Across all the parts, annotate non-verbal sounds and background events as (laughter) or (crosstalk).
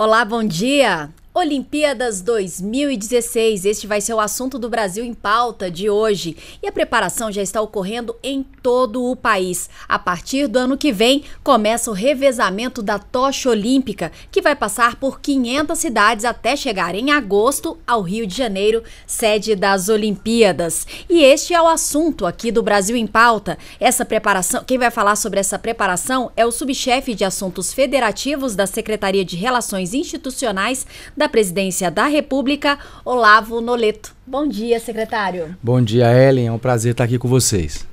Olá, bom dia! Olimpíadas 2016, este vai ser o assunto do Brasil em pauta de hoje. E a preparação já está ocorrendo em todo o país. A partir do ano que vem, começa o revezamento da tocha olímpica, que vai passar por 500 cidades até chegar em agosto ao Rio de Janeiro, sede das Olimpíadas. E este é o assunto aqui do Brasil em pauta. Essa preparação, quem vai falar sobre essa preparação é o subchefe de assuntos federativos da Secretaria de Relações Institucionais da Presidência da República, Olavo Noleto. Bom dia, secretário. Bom dia, Ellen. É um prazer estar aqui com vocês.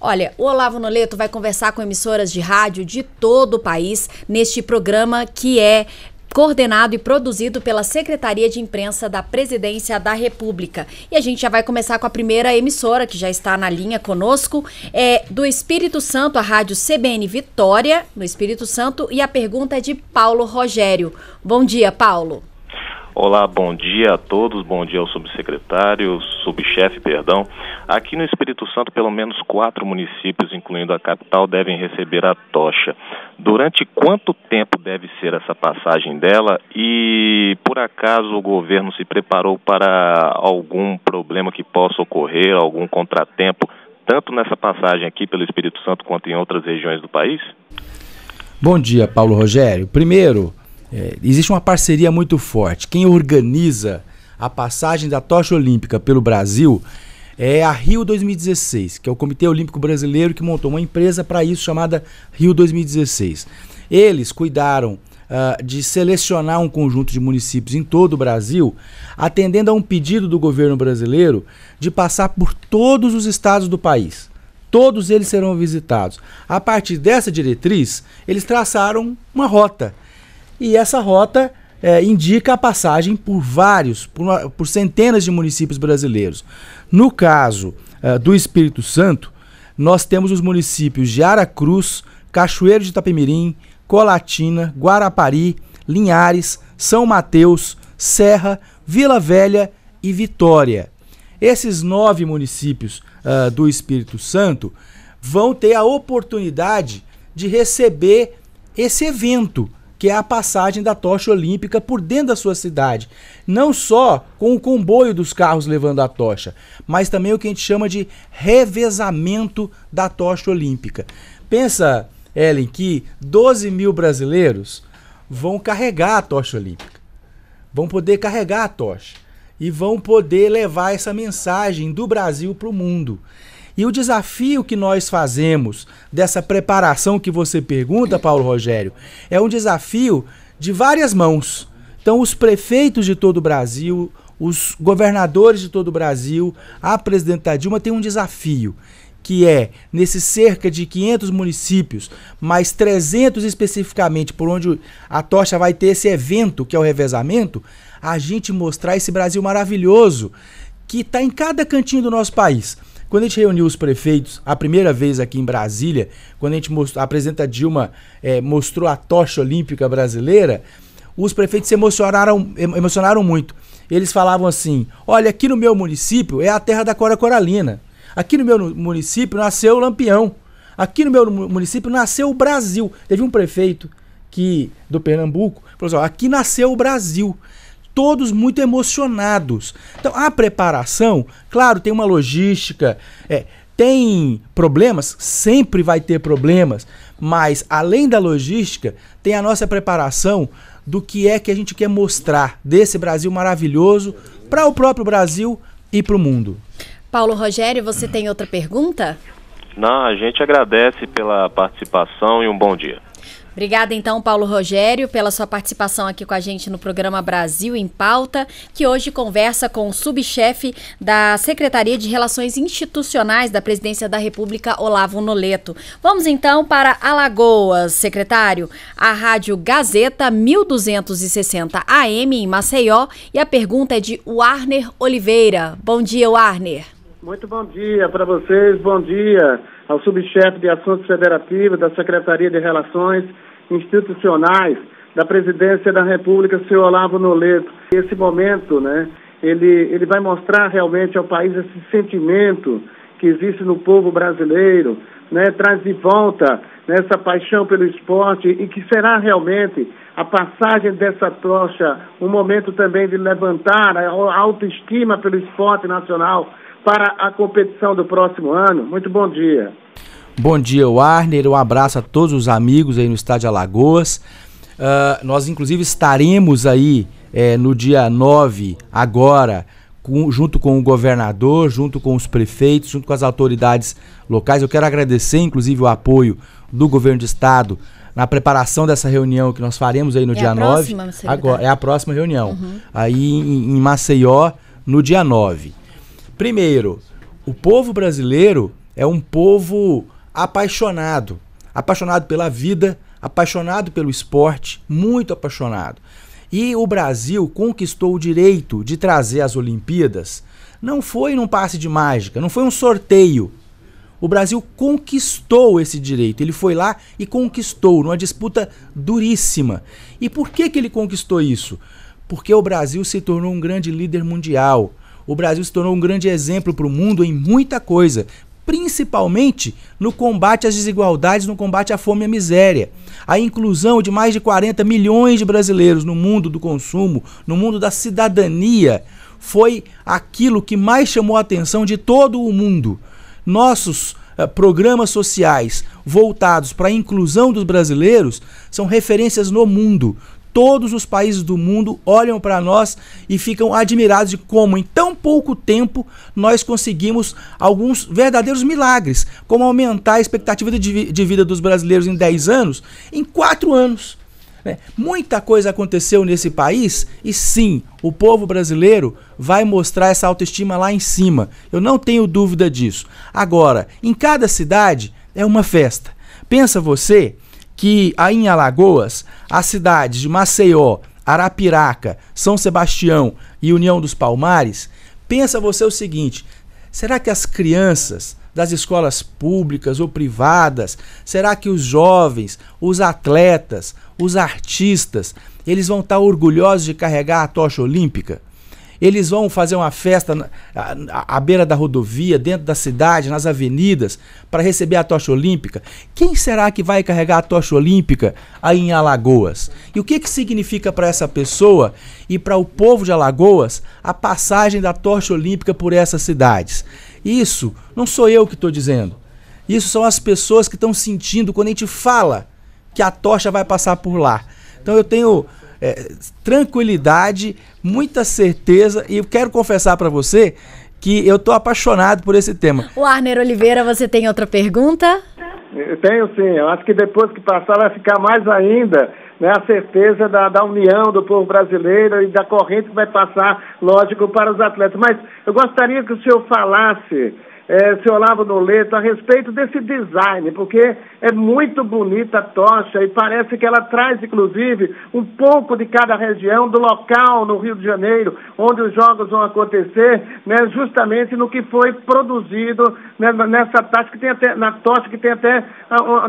Olha, o Olavo Noleto vai conversar com emissoras de rádio de todo o país neste programa que é coordenado e produzido pela Secretaria de Imprensa da Presidência da República. E a gente já vai começar com a primeira emissora que já está na linha conosco, é do Espírito Santo, a Rádio CBN Vitória, no Espírito Santo, e a pergunta é de Paulo Rogério. Bom dia, Paulo. Olá, bom dia a todos, bom dia ao subsecretário, subchefe, perdão. Aqui no Espírito Santo, pelo menos quatro municípios, incluindo a capital, devem receber a tocha. Durante quanto tempo deve ser essa passagem dela e, por acaso, o governo se preparou para algum problema que possa ocorrer, algum contratempo, tanto nessa passagem aqui pelo Espírito Santo quanto em outras regiões do país? Bom dia, Paulo Rogério. Primeiro, é, existe uma parceria muito forte. Quem organiza a passagem da tocha olímpica pelo Brasil é a Rio 2016, que é o Comitê Olímpico Brasileiro que montou uma empresa para isso chamada Rio 2016. Eles cuidaram uh, de selecionar um conjunto de municípios em todo o Brasil, atendendo a um pedido do governo brasileiro de passar por todos os estados do país. Todos eles serão visitados. A partir dessa diretriz, eles traçaram uma rota e essa rota é, indica a passagem por vários, por, por, centenas de municípios brasileiros. No caso é, do Espírito Santo, nós temos os municípios de Aracruz, Cachoeiro de Itapemirim, Colatina, Guarapari, Linhares, São Mateus, Serra, Vila Velha e Vitória. Esses nove municípios uh, do Espírito Santo vão ter a oportunidade de receber esse evento que é a passagem da tocha olímpica por dentro da sua cidade. Não só com o comboio dos carros levando a tocha, mas também o que a gente chama de revezamento da tocha olímpica. Pensa, Ellen, que 12 mil brasileiros vão carregar a tocha olímpica, vão poder carregar a tocha e vão poder levar essa mensagem do Brasil para o mundo. E o desafio que nós fazemos dessa preparação que você pergunta, Paulo Rogério, é um desafio de várias mãos. Então, os prefeitos de todo o Brasil, os governadores de todo o Brasil, a presidenta Dilma tem um desafio que é nesses cerca de 500 municípios, mais 300 especificamente por onde a tocha vai ter esse evento que é o revezamento, a gente mostrar esse Brasil maravilhoso que está em cada cantinho do nosso país. Quando a gente reuniu os prefeitos, a primeira vez aqui em Brasília, quando a gente mostrou, a presidenta Dilma é, mostrou a tocha olímpica brasileira, os prefeitos se emocionaram, emocionaram muito. Eles falavam assim: olha, aqui no meu município é a terra da Cora Coralina. Aqui no meu município nasceu o Lampião. Aqui no meu município nasceu o Brasil. Teve um prefeito que do Pernambuco falou assim: aqui nasceu o Brasil todos muito emocionados. Então, a preparação, claro, tem uma logística, é, tem problemas, sempre vai ter problemas, mas além da logística, tem a nossa preparação do que é que a gente quer mostrar desse Brasil maravilhoso para o próprio Brasil e para o mundo. Paulo Rogério, você tem outra pergunta? Não, a gente agradece pela participação e um bom dia. Obrigada então, Paulo Rogério, pela sua participação aqui com a gente no programa Brasil em Pauta, que hoje conversa com o subchefe da Secretaria de Relações Institucionais da Presidência da República, Olavo Noleto. Vamos então para Alagoas, secretário. A Rádio Gazeta 1260 AM em Maceió e a pergunta é de Warner Oliveira. Bom dia, Warner. Muito bom dia para vocês, bom dia ao subchefe de Assuntos Federativos da Secretaria de Relações Institucionais da Presidência da República, senhor Olavo Noleto. Esse momento, né, ele, ele vai mostrar realmente ao país esse sentimento que existe no povo brasileiro, né, traz de volta né, essa paixão pelo esporte e que será realmente a passagem dessa tocha um momento também de levantar a autoestima pelo esporte nacional para a competição do próximo ano. Muito bom dia. Bom dia, Warner. Um abraço a todos os amigos aí no Estádio Alagoas. Uh, nós, inclusive, estaremos aí é, no dia 9, agora, com, junto com o governador, junto com os prefeitos, junto com as autoridades locais. Eu quero agradecer, inclusive, o apoio do governo de estado na preparação dessa reunião que nós faremos aí no é dia 9. Próxima, agora, é a próxima reunião. Uhum. Aí em, em Maceió, no dia 9. Primeiro, o povo brasileiro é um povo apaixonado, apaixonado pela vida, apaixonado pelo esporte, muito apaixonado. E o Brasil conquistou o direito de trazer as Olimpíadas. Não foi num passe de mágica, não foi um sorteio. O Brasil conquistou esse direito. Ele foi lá e conquistou numa disputa duríssima. E por que, que ele conquistou isso? Porque o Brasil se tornou um grande líder mundial o Brasil se tornou um grande exemplo para o mundo em muita coisa, principalmente no combate às desigualdades, no combate à fome e à miséria. A inclusão de mais de 40 milhões de brasileiros no mundo do consumo, no mundo da cidadania, foi aquilo que mais chamou a atenção de todo o mundo. Nossos eh, programas sociais voltados para a inclusão dos brasileiros são referências no mundo. Todos os países do mundo olham para nós e ficam admirados de como, em tão pouco tempo, nós conseguimos alguns verdadeiros milagres, como aumentar a expectativa de vida dos brasileiros em 10 anos, em 4 anos. Né? Muita coisa aconteceu nesse país e sim, o povo brasileiro vai mostrar essa autoestima lá em cima. Eu não tenho dúvida disso. Agora, em cada cidade é uma festa. Pensa você que aí em Alagoas, as cidades de Maceió, Arapiraca, São Sebastião e União dos Palmares, pensa você o seguinte: será que as crianças das escolas públicas ou privadas, será que os jovens, os atletas, os artistas, eles vão estar orgulhosos de carregar a tocha olímpica? Eles vão fazer uma festa na, à, à beira da rodovia, dentro da cidade, nas avenidas, para receber a tocha olímpica. Quem será que vai carregar a tocha olímpica aí em Alagoas? E o que, que significa para essa pessoa e para o povo de Alagoas a passagem da tocha olímpica por essas cidades? Isso não sou eu que estou dizendo. Isso são as pessoas que estão sentindo quando a gente fala que a tocha vai passar por lá. Então eu tenho é, tranquilidade, muita certeza. E eu quero confessar para você que eu tô apaixonado por esse tema. O Arner Oliveira, você tem outra pergunta? Eu tenho sim. Eu acho que depois que passar vai ficar mais ainda né, a certeza da, da união do povo brasileiro e da corrente que vai passar, lógico, para os atletas. Mas eu gostaria que o senhor falasse é, Olavo Noleto, a respeito desse design, porque é muito bonita a tocha e parece que ela traz, inclusive, um pouco de cada região, do local no Rio de Janeiro, onde os jogos vão acontecer, né, justamente no que foi produzido né, nessa tocha que tem até, na tocha que tem até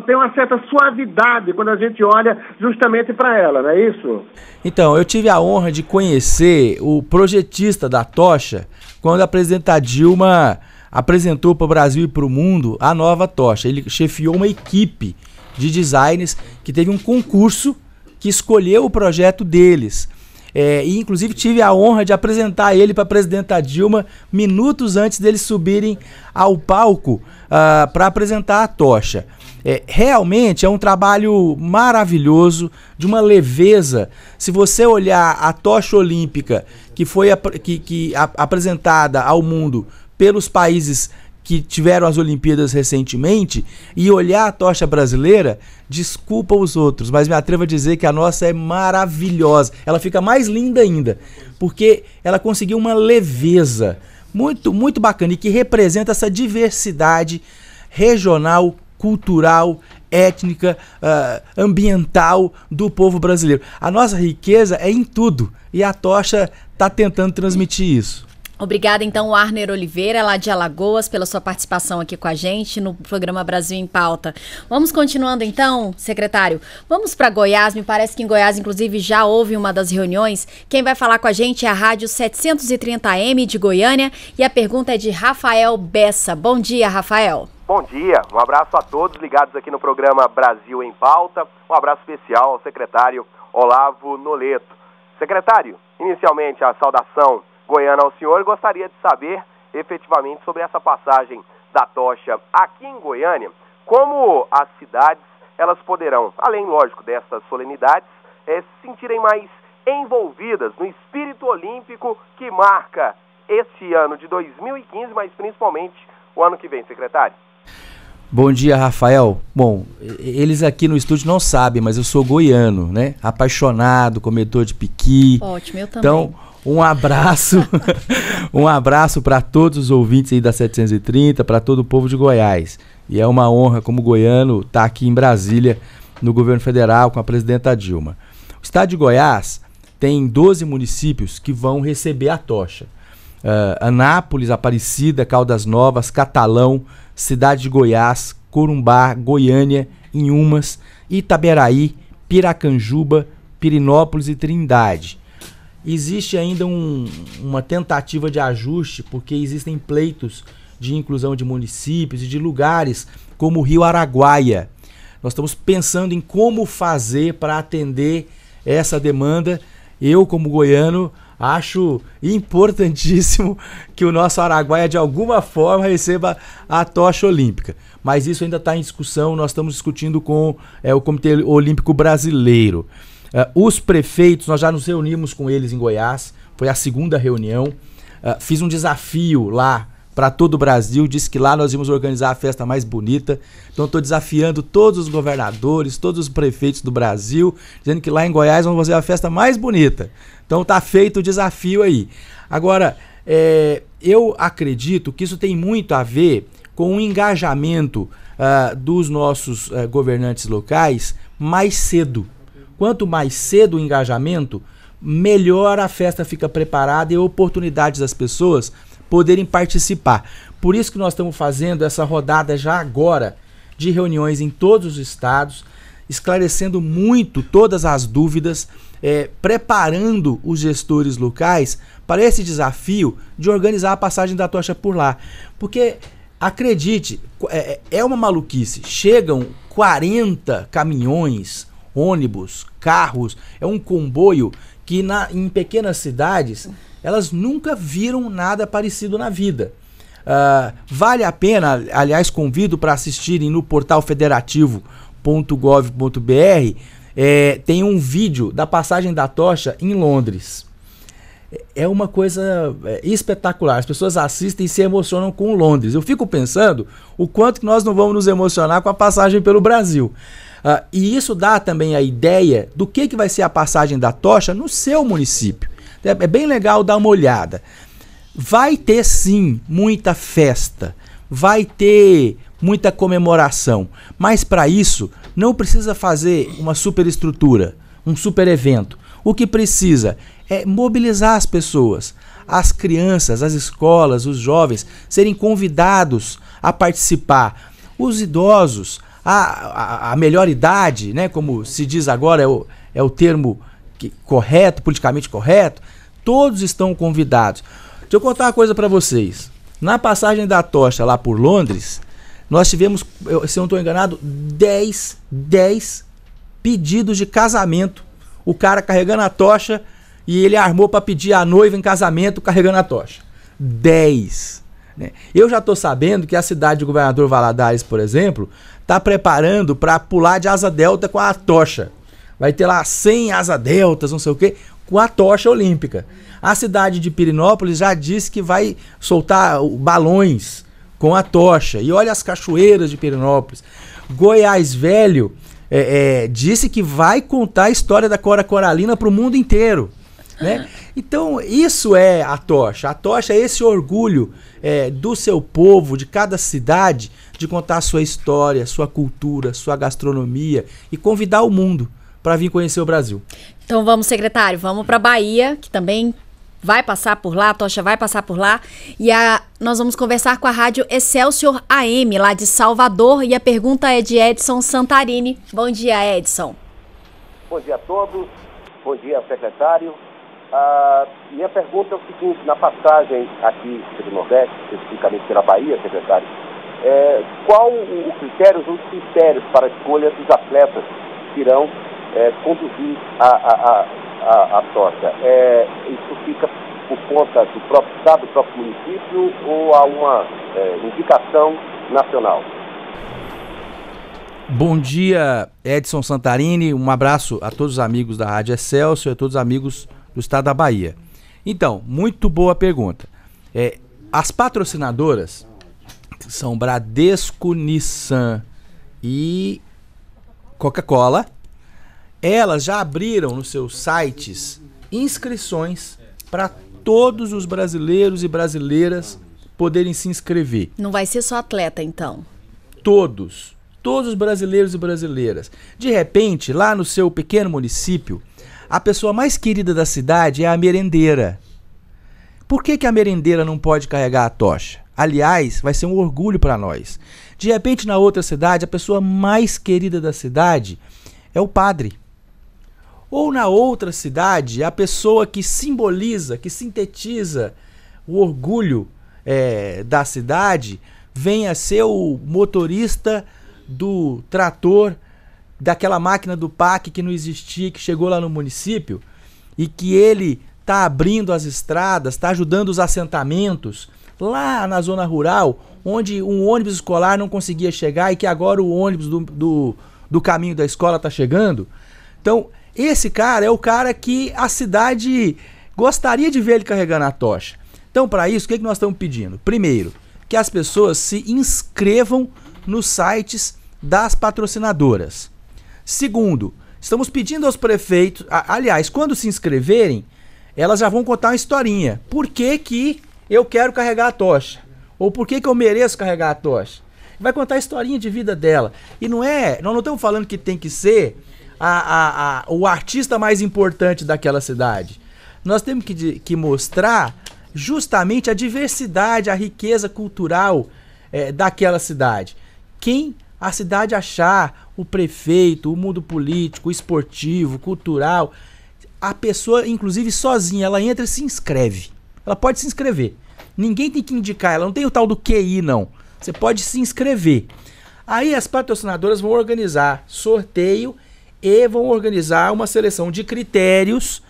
tem uma certa suavidade quando a gente olha justamente para ela, não é isso? Então, eu tive a honra de conhecer o projetista da tocha quando a Dilma apresentou para o Brasil e para o mundo a nova tocha. Ele chefiou uma equipe de designers que teve um concurso que escolheu o projeto deles. É, e inclusive tive a honra de apresentar ele para a presidenta Dilma minutos antes deles subirem ao palco uh, ah, para apresentar a tocha. É, realmente é um trabalho maravilhoso, de uma leveza. Se você olhar a tocha olímpica que foi que, que apresentada ao mundo pelos países que tiveram as Olimpíadas recentemente e olhar a tocha brasileira, desculpa os outros, mas me atrevo a dizer que a nossa é maravilhosa. Ela fica mais linda ainda, porque ela conseguiu uma leveza muito, muito bacana e que representa essa diversidade regional, cultural, étnica, uh, ambiental do povo brasileiro. A nossa riqueza é em tudo e a tocha está tentando transmitir isso. Obrigada, então, Arner Oliveira, lá de Alagoas, pela sua participação aqui com a gente no programa Brasil em Pauta. Vamos continuando, então, secretário. Vamos para Goiás. Me parece que em Goiás, inclusive, já houve uma das reuniões. Quem vai falar com a gente é a Rádio 730M de Goiânia. E a pergunta é de Rafael Bessa. Bom dia, Rafael. Bom dia, um abraço a todos ligados aqui no programa Brasil em Pauta. Um abraço especial ao secretário Olavo Noleto. Secretário, inicialmente a saudação Goiana, ao senhor. Gostaria de saber efetivamente sobre essa passagem da tocha aqui em Goiânia, como as cidades elas poderão, além, lógico, dessas solenidades, é, se sentirem mais envolvidas no espírito olímpico que marca este ano de 2015, mas principalmente o ano que vem, secretário. Bom dia, Rafael. Bom, eles aqui no estúdio não sabem, mas eu sou goiano, né? Apaixonado, comedor de piqui. Ótimo, eu então, também. Então, um abraço. (laughs) um abraço para todos os ouvintes aí da 730, para todo o povo de Goiás. E é uma honra como goiano estar tá aqui em Brasília, no governo federal com a presidenta Dilma. O estado de Goiás tem 12 municípios que vão receber a tocha. Uh, Anápolis, Aparecida, Caldas Novas, Catalão, Cidade de Goiás, Corumbá, Goiânia, Inhumas, Itaberaí, Piracanjuba, Pirinópolis e Trindade. Existe ainda um, uma tentativa de ajuste, porque existem pleitos de inclusão de municípios e de lugares como o Rio Araguaia. Nós estamos pensando em como fazer para atender essa demanda. Eu, como goiano, Acho importantíssimo (laughs) que o nosso Araguaia de alguma forma receba a tocha olímpica. Mas isso ainda está em discussão, nós estamos discutindo com é, o Comitê Olímpico Brasileiro. É, os prefeitos, nós já nos reunimos com eles em Goiás, foi a segunda reunião. É, fiz um desafio lá para todo o Brasil, disse que lá nós íamos organizar a festa mais bonita. Então estou desafiando todos os governadores, todos os prefeitos do Brasil, dizendo que lá em Goiás vamos fazer a festa mais bonita. Então tá feito o desafio aí. Agora, é, eu acredito que isso tem muito a ver com o engajamento uh, dos nossos uh, governantes locais mais cedo. Quanto mais cedo o engajamento, melhor a festa fica preparada e oportunidades das pessoas poderem participar. Por isso que nós estamos fazendo essa rodada já agora de reuniões em todos os estados, esclarecendo muito todas as dúvidas, é, preparando os gestores locais para esse desafio de organizar a passagem da tocha por lá. Porque, acredite, é, é, é uma maluquice. Chegam 40 caminhões, ônibus, carros, é um comboio que na, em pequenas cidades elas nunca viram nada parecido na vida. Uh, vale a pena, aliás, convido para assistirem no portal federativo.gov.br. É, tem um vídeo da passagem da tocha em Londres. É, é uma coisa é, espetacular. As pessoas assistem e se emocionam com Londres. Eu fico pensando o quanto que nós não vamos nos emocionar com a passagem pelo Brasil. Uh, e isso dá também a ideia do que, que vai ser a passagem da tocha no seu município. É, é bem legal dar uma olhada. Vai ter sim muita festa, vai ter muita comemoração, mas para isso não precisa fazer uma superestrutura, um super evento. O que precisa é mobilizar as pessoas, as crianças, as escolas, os jovens serem convidados a participar, os idosos, a, a, melhor idade, né, como se diz agora, é o, é o termo que, correto, politicamente correto, todos estão convidados. Deixa eu contar uma coisa para vocês. Na passagem da tocha lá por Londres, nós tivemos, se eu não estou enganado, 10, 10 pedidos de casamento. O cara carregando a tocha e ele armou para pedir a noiva em casamento carregando a tocha. 10. Né? Eu já estou sabendo que a cidade de Governador Valadares, por exemplo, está preparando para pular de asa delta com a tocha. Vai ter lá 100 asa deltas, não sei o quê, com a tocha olímpica. A cidade de Pirinópolis já disse que vai soltar balões com a tocha. E olha as cachoeiras de Pirinópolis. Goiás Velho é, é, disse que vai contar a história da Cora Coralina para o mundo inteiro. Né? Ah. Então, isso é a tocha. A tocha é esse orgulho é, do seu povo, de cada cidade, de contar sua história, sua cultura, sua gastronomia e convidar o mundo para vir conhecer o Brasil. Então vamos, secretário, vamos para Bahia, que também vai passar por lá, a Tocha vai passar por lá. E a, nós vamos conversar com a rádio Excelsior AM, lá de Salvador. E a pergunta é de Edson Santarini. Bom dia, Edson. Bom dia a todos. Bom dia, secretário. Ah, minha pergunta é o seguinte, na passagem aqui pelo Nordeste, especificamente pela Bahia, secretário, é, qual os critérios, os critérios para a escolha dos atletas que irão é, conduzir a, a, a, a tocha? É, isso fica por conta do próprio estado, do próprio município ou há uma é, indicação nacional? Bom dia, Edson Santarini. Um abraço a todos os amigos da Rádio Excelsior, a todos os amigos do estado da Bahia. Então, muito boa pergunta. É, as patrocinadoras são Bradesco, Nissan e Coca-Cola. Elas já abriram nos seus sites inscrições para todos os brasileiros e brasileiras poderem se inscrever. Não vai ser só atleta, então? Todos. Todos os brasileiros e brasileiras. De repente, lá no seu pequeno município, a pessoa mais querida da cidade é a merendeira. Por que, que a merendeira não pode carregar a tocha? Aliás, vai ser um orgulho para nós. De repente, na outra cidade, a pessoa mais querida da cidade é o padre. Ou na outra cidade, a pessoa que simboliza, que sintetiza o orgulho é, da cidade, venha ser o motorista do trator daquela máquina do PAC que não existia, que chegou lá no município e que ele está abrindo as estradas, está ajudando os assentamentos lá na zona rural, onde um ônibus escolar não conseguia chegar e que agora o ônibus do, do, do caminho da escola está chegando. Então, esse cara é o cara que a cidade gostaria de ver ele carregando a tocha. Então, para isso, o que, é que nós estamos pedindo? Primeiro, que as pessoas se inscrevam nos sites das patrocinadoras. Segundo, estamos pedindo aos prefeitos, a, aliás, quando se inscreverem, elas já vão contar uma historinha. Por que, que eu quero carregar a tocha? Ou por que, que eu mereço carregar a tocha? Vai contar a historinha de vida dela. E não é, nós não estamos falando que tem que ser a, a, o artista mais importante daquela cidade. Nós temos que, que mostrar justamente a diversidade, a riqueza cultural é, daquela cidade. Quem a cidade achar, o prefeito, o mundo político, esportivo, cultural. A pessoa, inclusive sozinha, ela entra e se inscreve. Ela pode se inscrever. Ninguém tem que indicar, ela não tem o tal do QI, não. Você pode se inscrever. Aí as patrocinadoras vão organizar sorteio e vão organizar uma seleção de critérios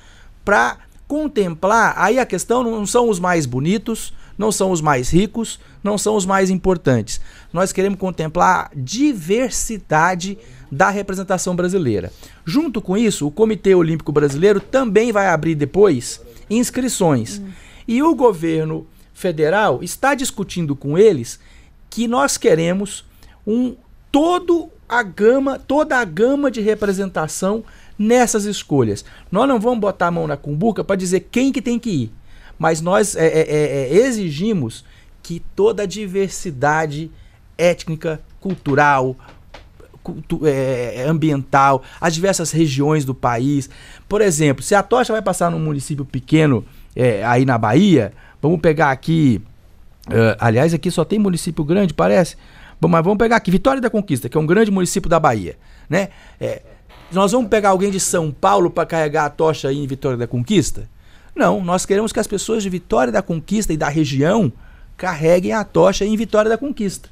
para contemplar. Aí a questão não são os mais bonitos, não são os mais ricos, não são os mais importantes. Nós queremos contemplar a diversidade da representação brasileira. Junto com isso, o Comitê Olímpico Brasileiro também vai abrir depois inscrições. Hum. E o governo federal está discutindo com eles que nós queremos um todo a gama, toda a gama de representação nessas escolhas. Nós não vamos botar a mão na cumbuca para dizer quem que tem que ir. Mas nós é, é, é, é, exigimos que toda a diversidade étnica, cultural, cultu é, é, ambiental, as diversas regiões do país. Por exemplo, se a tocha vai passar num município pequeno aí na Bahia, vamos pegar aqui. Uh, aliás, aqui só tem município grande, parece. Bom, mas vamos pegar aqui Vitória da Conquista, que é um grande município da Bahia, né? É, nós vamos pegar alguém de São Paulo para carregar a tocha aí em Vitória da Conquista? Não, nós queremos que as pessoas de Vitória da Conquista e da região carreguem a tocha em Vitória da Conquista.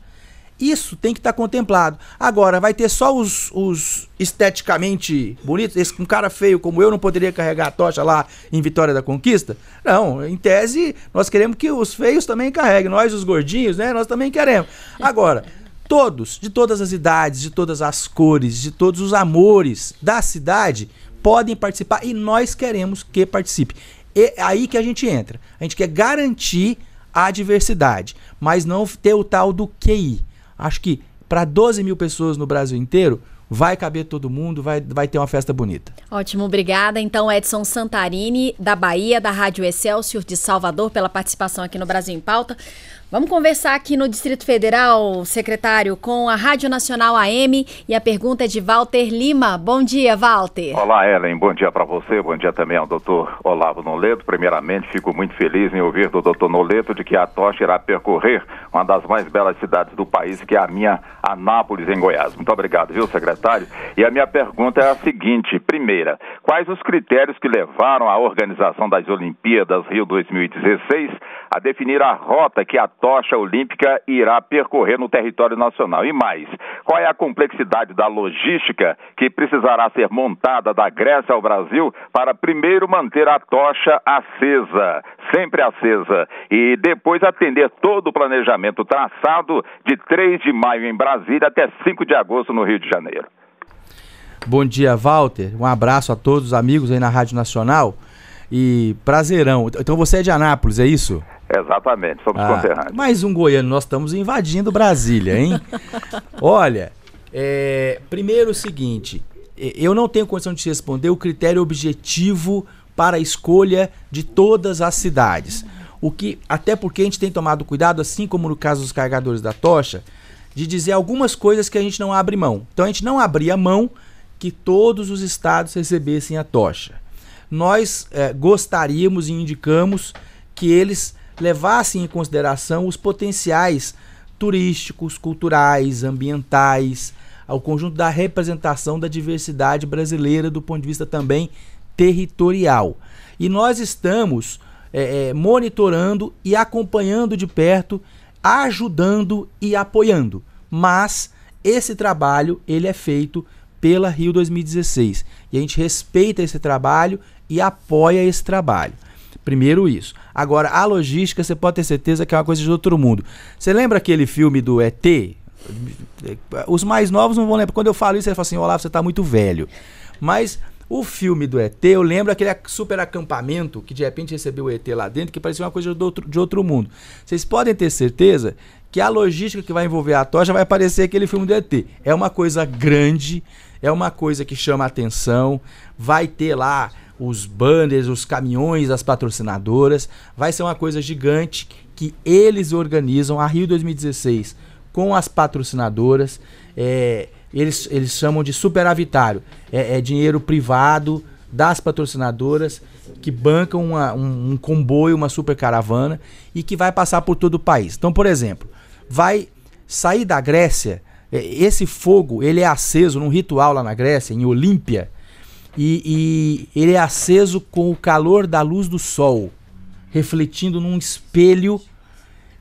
Isso tem que estar tá contemplado. Agora, vai ter só os, os esteticamente bonitos? Esse, um cara feio como eu não poderia carregar a tocha lá em Vitória da Conquista? Não, em tese, nós queremos que os feios também carreguem. Nós, os gordinhos, né? Nós também queremos. Agora, todos, de todas as idades, de todas as cores, de todos os amores da cidade, podem participar e nós queremos que participe é aí que a gente entra. A gente quer garantir a diversidade, mas não ter o tal do QI. Acho que para 12 mil pessoas no Brasil inteiro, vai caber todo mundo, vai, vai ter uma festa bonita. Ótimo, obrigada. Então, Edson Santarini, da Bahia, da Rádio Excelsior de Salvador, pela participação aqui no Brasil em Pauta. Vamos conversar aqui no Distrito Federal, secretário, com a Rádio Nacional AM e a pergunta é de Walter Lima. Bom dia, Walter. Olá, Ellen. Bom dia para você. Bom dia também ao doutor Olavo Noleto. Primeiramente, fico muito feliz em ouvir do doutor Noleto de que a tocha irá percorrer uma das mais belas cidades do país, que é a minha Anápolis, em Goiás. Muito obrigado, viu, secretário? E a minha pergunta é a seguinte. Primeira, quais os critérios que levaram a organização das Olimpíadas Rio 2016 a definir a rota que a tocha olímpica irá percorrer no território nacional. E mais, qual é a complexidade da logística que precisará ser montada da Grécia ao Brasil para primeiro manter a tocha acesa, sempre acesa, e depois atender todo o planejamento traçado de 3 de maio em Brasília até 5 de agosto no Rio de Janeiro? Bom dia, Walter. Um abraço a todos os amigos aí na Rádio Nacional. E prazerão. Então você é de Anápolis, é isso? Exatamente, somos ah, conterrâneos. Mais um goiano, nós estamos invadindo Brasília, hein? (laughs) Olha, é, primeiro o seguinte, eu não tenho condição de te responder o critério objetivo para a escolha de todas as cidades. O que, até porque a gente tem tomado cuidado, assim como no caso dos carregadores da tocha, de dizer algumas coisas que a gente não abre mão. Então a gente não abria mão que todos os estados recebessem a tocha. Nós é, gostaríamos e indicamos que eles levassem em consideração os potenciais turísticos, culturais, ambientais, ao conjunto da representação da diversidade brasileira do ponto de vista também territorial. E nós estamos é, é, monitorando e acompanhando de perto, ajudando e apoiando. Mas esse trabalho ele é feito pela Rio 2016 e a gente respeita esse trabalho e apoia esse trabalho. Primeiro isso. Agora, a logística, você pode ter certeza que é uma coisa de outro mundo. Você lembra aquele filme do ET? Os mais novos não vão lembrar. Quando eu falo isso, você fala assim: Olá, você está muito velho. Mas o filme do ET, eu lembro aquele super acampamento que de repente recebeu o ET lá dentro, que parecia uma coisa de outro, de outro mundo. Vocês podem ter certeza que a logística que vai envolver a tocha vai parecer aquele filme do ET. É uma coisa grande, é uma coisa que chama atenção, vai ter lá os banners, os caminhões das patrocinadoras. Vai ser uma coisa gigante que eles organizam a Rio 2016 com as patrocinadoras. É, eles, eles chamam de superavitário. É, é, dinheiro privado das patrocinadoras que bancam uma, um, um, comboio, uma super caravana e que vai passar por todo o país. Então, por exemplo, vai sair da Grécia. É, esse fogo ele é aceso num ritual lá na Grécia, em Olímpia e, e ele é aceso com o calor da luz do sol, refletindo num espelho,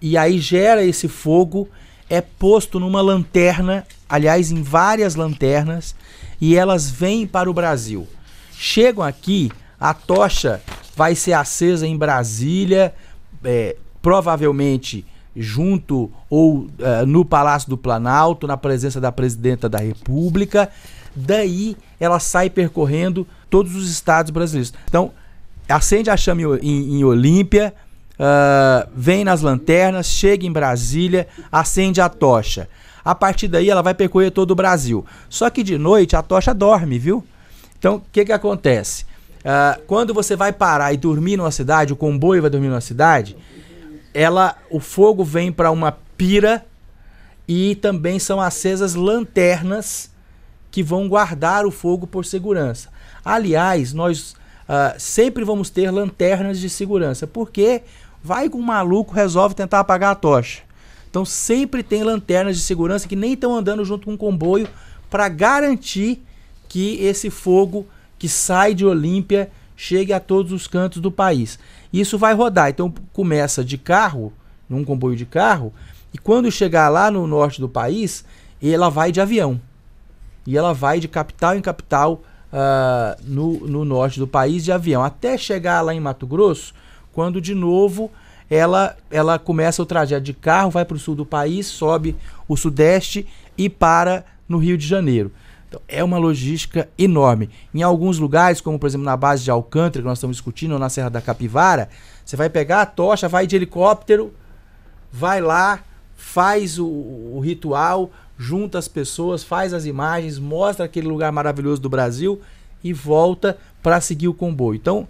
e aí gera esse fogo, é posto numa lanterna, aliás, em várias lanternas, e elas vêm para o Brasil. Chegam aqui, a tocha vai ser acesa em Brasília, é, provavelmente junto ou uh, no Palácio do Planalto, na presença da presidenta da República. Daí ela sai percorrendo todos os estados brasileiros. Então, acende a chama em, em, Olímpia, uh, vem nas lanternas, chega em Brasília, acende a tocha. A partir daí ela vai percorrer todo o Brasil. Só que de noite a tocha dorme, viu? Então, o que, que acontece? Uh, quando você vai parar e dormir numa cidade, o comboio vai dormir numa cidade, ela o fogo vem para uma pira e também são acesas lanternas que vão guardar o fogo por segurança. Aliás, nós uh, sempre vamos ter lanternas de segurança, porque vai com um maluco resolve tentar apagar a tocha. Então sempre tem lanternas de segurança que nem estão andando junto com o comboio para garantir que esse fogo que sai de Olímpia chegue a todos os cantos do país. E isso vai rodar. Então começa de carro, num comboio de carro, e quando chegar lá no norte do país, ela vai de avião. E ela vai de capital em capital uh, no, no norte do país de avião, até chegar lá em Mato Grosso, quando de novo ela, ela começa o trajeto de carro, vai para o sul do país, sobe o sudeste e para no Rio de Janeiro. Então, é uma logística enorme. Em alguns lugares, como por exemplo na base de Alcântara, que nós estamos discutindo, ou na Serra da Capivara, você vai pegar a tocha, vai de helicóptero, vai lá, faz o, o ritual, junta as pessoas, faz as imagens, mostra aquele lugar maravilhoso do Brasil e volta para seguir o comboio. Então,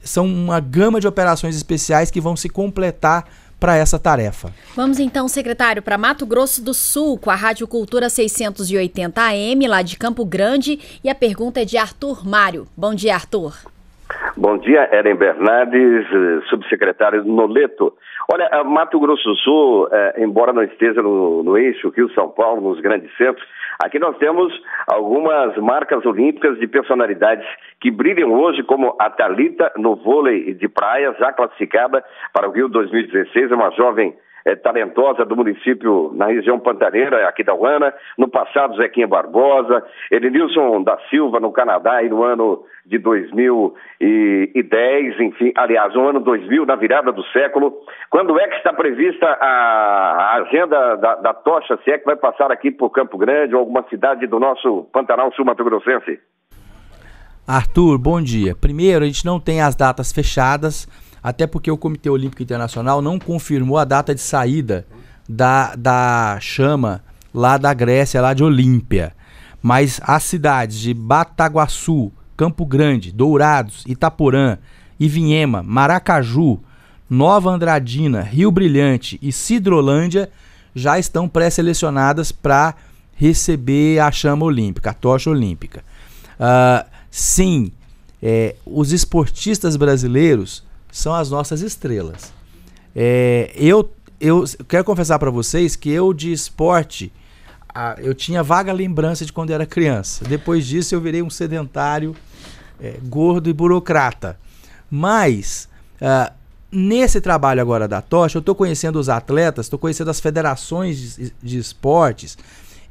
são uma gama de operações especiais que vão se completar para essa tarefa. Vamos então, secretário, para Mato Grosso do Sul, com a Rádio Cultura 680 AM, lá de Campo Grande, e a pergunta é de Arthur Mário. Bom dia, Arthur. Bom dia, Eren Bernardes, eh, subsecretário Noleto. Olha, Mato Grosso do Sul, eh, embora não esteja no, no eixo Rio-São Paulo, nos grandes centros, Aqui nós temos algumas marcas olímpicas de personalidades que brilham hoje, como a Talita no vôlei de praia, já classificada para o Rio 2016, é uma jovem é, talentosa do município na região pantaneira, aqui da Uana. No passado, Zequinha Barbosa, Elenilson da Silva no Canadá e no ano de 2010, enfim, aliás, no ano 2000, na virada do século. Quando é que está prevista a, a agenda da, da tocha, se é que vai passar aqui por Campo Grande ou alguma cidade do nosso Pantanal Sul-Mato-Grossense? Arthur, bom dia. Primeiro, a gente não tem as datas fechadas, até porque o Comitê Olímpico Internacional não confirmou a data de saída da, da chama lá da Grécia, lá de Olímpia. Mas as cidades de Bataguaçu, Campo Grande, Dourados, Itaporã, Ivinhema, Maracaju, Nova Andradina, Rio Brilhante e Cidrolândia já estão pré-selecionadas para receber a chama olímpica, a tocha olímpica. Uh, sim, é, os esportistas brasileiros são as nossas estrelas. É, eu, eu quero confessar para vocês que eu de esporte, a, eu tinha vaga lembrança de quando era criança. Depois disso eu virei um sedentário, é, gordo e burocrata. Mas uh, nesse trabalho agora da Tocha, eu estou conhecendo os atletas, estou conhecendo as federações de, de esportes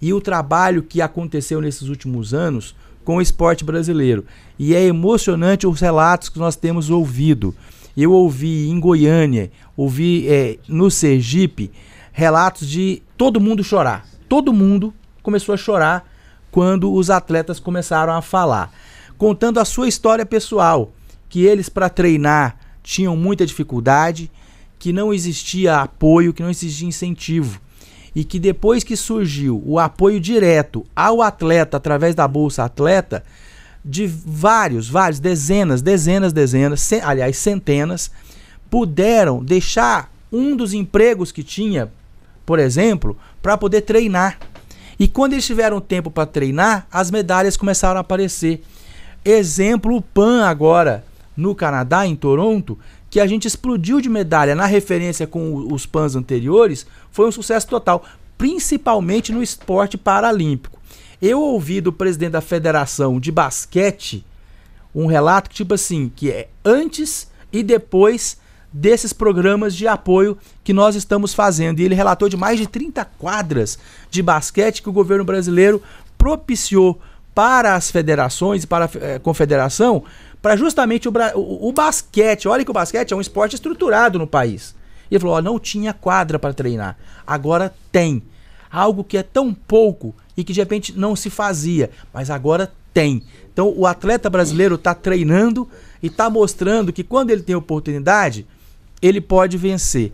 e o trabalho que aconteceu nesses últimos anos com o esporte brasileiro. E é emocionante os relatos que nós temos ouvido. Eu ouvi em Goiânia, ouvi é, no Sergipe relatos de todo mundo chorar. Todo mundo começou a chorar quando os atletas começaram a falar, contando a sua história pessoal, que eles para treinar tinham muita dificuldade, que não existia apoio, que não existia incentivo e que depois que surgiu o apoio direto ao atleta através da bolsa atleta, de vários, vários, dezenas, dezenas, dezenas, aliás, centenas, puderam deixar um dos empregos que tinha, por exemplo, para poder treinar. E quando eles tiveram tempo para treinar, as medalhas começaram a aparecer. Exemplo, o PAN agora, no Canadá, em Toronto, que a gente explodiu de medalha na referência com os PANs anteriores, foi um sucesso total, principalmente no esporte paralímpico. Eu ouvi do presidente da Federação de Basquete um relato que, tipo assim, que é antes e depois desses programas de apoio que nós estamos fazendo. E ele relatou de mais de 30 quadras de basquete que o governo brasileiro propiciou para as federações e para a eh, confederação, para justamente o, o, o, basquete. Olha que o basquete é um esporte estruturado no país. E ele falou: ó, não tinha quadra para treinar, agora tem. Algo que é tão pouco e que de repente não se fazia, mas agora tem. Então o atleta brasileiro está treinando e está mostrando que quando ele tem oportunidade, ele pode vencer.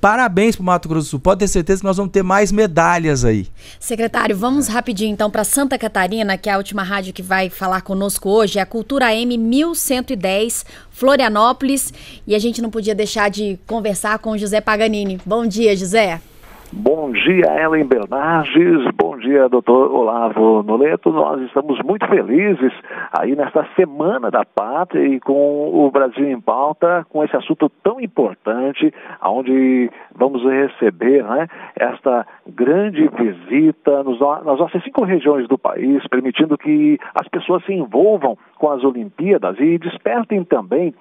Parabéns para o Mato Grosso do Sul. Pode ter certeza que nós vamos ter mais medalhas aí. Secretário, vamos rapidinho então para Santa Catarina, que é a última rádio que vai falar conosco hoje. É a Cultura M 1110, Florianópolis. E a gente não podia deixar de conversar com José Paganini. Bom dia, José. Bom dia, Ellen Bernardes. Bom dia, doutor Olavo Noleto. Nós estamos muito felizes aí nesta Semana da Pátria e com o Brasil em pauta, com esse assunto tão importante, onde vamos receber né, esta grande visita nas nossas cinco regiões do país, permitindo que as pessoas se envolvam com as Olimpíadas e despertem também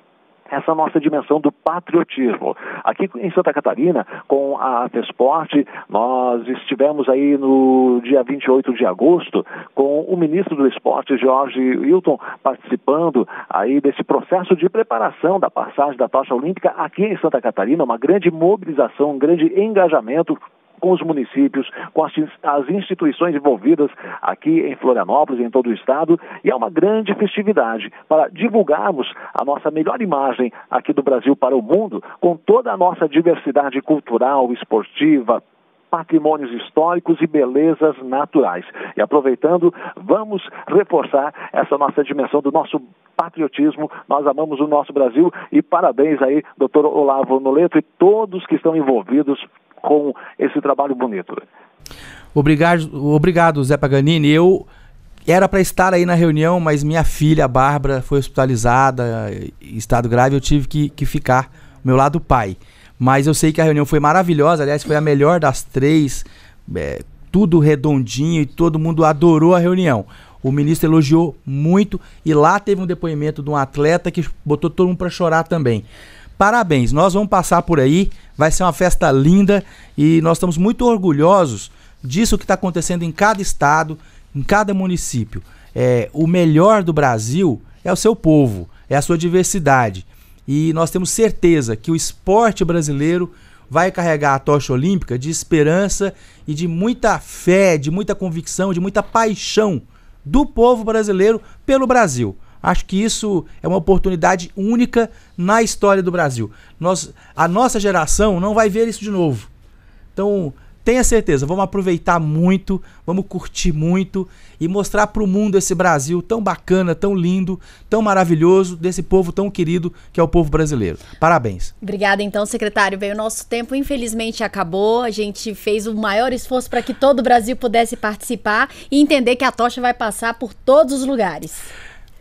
essa é nossa dimensão do patriotismo. Aqui em Santa Catarina, com a Fesporte, nós estivemos aí no dia 28 de agosto com o ministro do Esporte, Jorge Hilton, participando aí desse processo de preparação da passagem da tocha olímpica aqui em Santa Catarina, uma grande mobilização, um grande engajamento com os municípios, com as, as instituições envolvidas aqui em Florianópolis, em todo o estado, e é uma grande festividade para divulgarmos a nossa melhor imagem aqui do Brasil para o mundo, com toda a nossa diversidade cultural, esportiva, patrimônios históricos e belezas naturais. E aproveitando, vamos reforçar essa nossa dimensão do nosso patriotismo. Nós amamos o nosso Brasil e parabéns aí, doutor Olavo Noleto e todos que estão envolvidos com esse trabalho bonito. Obrigado, obrigado Zé Paganini. Eu era para estar aí na reunião, mas minha filha, a Bárbara, foi hospitalizada, em eh, estado grave, eu tive que, que ficar meu lado pai. Mas eu sei que a reunião foi maravilhosa, aliás, foi a melhor das três, é, tudo redondinho e todo mundo adorou a reunião. O ministro elogiou muito e lá teve um depoimento de um atleta que botou todo mundo para chorar também. Parabéns, nós vamos passar por aí, vai ser uma festa linda e nós estamos muito orgulhosos disso que está acontecendo em cada estado, em cada município. É, o melhor do Brasil é o seu povo, é a sua diversidade. E nós temos certeza que o esporte brasileiro vai carregar a tocha olímpica de esperança e de muita fé, de muita convicção, de muita paixão do povo brasileiro pelo Brasil. Acho que isso é uma oportunidade única na história do Brasil. Nós, a nossa geração não vai ver isso de novo. Então, tenha certeza, vamos aproveitar muito, vamos curtir muito e mostrar para o mundo esse Brasil tão bacana, tão lindo, tão maravilhoso, desse povo tão querido que é o povo brasileiro. Parabéns. Obrigada, então, secretário. Bem, o nosso tempo infelizmente acabou. A gente fez o maior esforço para que todo o Brasil pudesse participar e entender que a tocha vai passar por todos os lugares.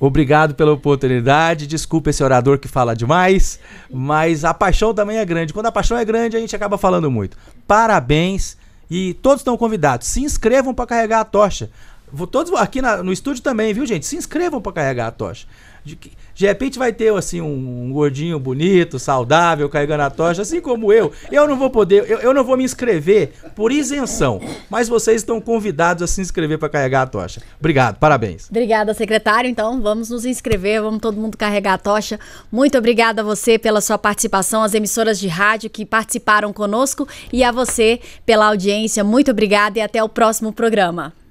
Obrigado pela oportunidade. Desculpa esse orador que fala demais, mas a paixão também é grande. Quando a paixão é grande, a gente acaba falando muito. Parabéns e todos estão convidados. Se inscrevam para carregar a tocha. Vou todos aqui na, no estúdio também, viu, gente? Se inscrevam para carregar a tocha. De, que, de repente vai ter assim um, um, gordinho bonito, saudável, carregando a tocha, assim como eu. Eu não vou poder, eu, eu não vou me inscrever por isenção, mas vocês estão convidados a se inscrever para carregar a tocha. Obrigado, parabéns. Obrigada, secretário. Então vamos nos inscrever, vamos todo mundo carregar a tocha. Muito obrigada a você pela sua participação, as emissoras de rádio que participaram conosco e a você pela audiência. Muito obrigada e até o próximo programa.